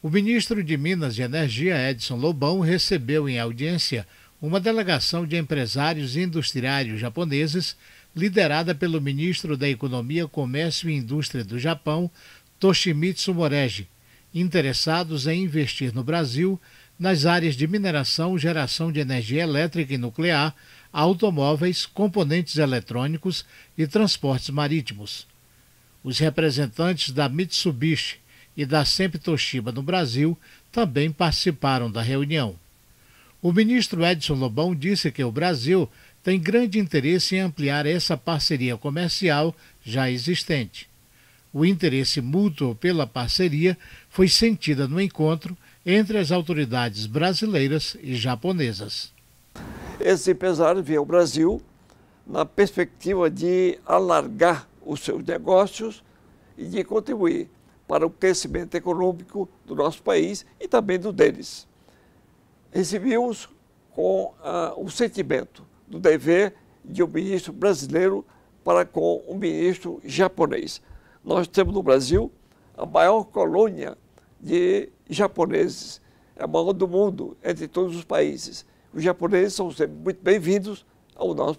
O ministro de Minas e Energia, Edson Lobão, recebeu em audiência uma delegação de empresários industriários japoneses, liderada pelo ministro da Economia, Comércio e Indústria do Japão, Toshimitsu Moregi, interessados em investir no Brasil nas áreas de mineração, geração de energia elétrica e nuclear, automóveis, componentes eletrônicos e transportes marítimos. Os representantes da Mitsubishi, e da Sempre Toshiba no Brasil também participaram da reunião. O ministro Edson Lobão disse que o Brasil tem grande interesse em ampliar essa parceria comercial já existente. O interesse mútuo pela parceria foi sentida no encontro entre as autoridades brasileiras e japonesas. Esse empresário vê o Brasil na perspectiva de alargar os seus negócios e de contribuir para o crescimento econômico do nosso país e também do deles. Recebi-os com ah, o sentimento do dever de um ministro brasileiro para com um ministro japonês. Nós temos no Brasil a maior colônia de japoneses, é a maior do mundo, entre todos os países. Os japoneses são sempre muito bem-vindos ao nosso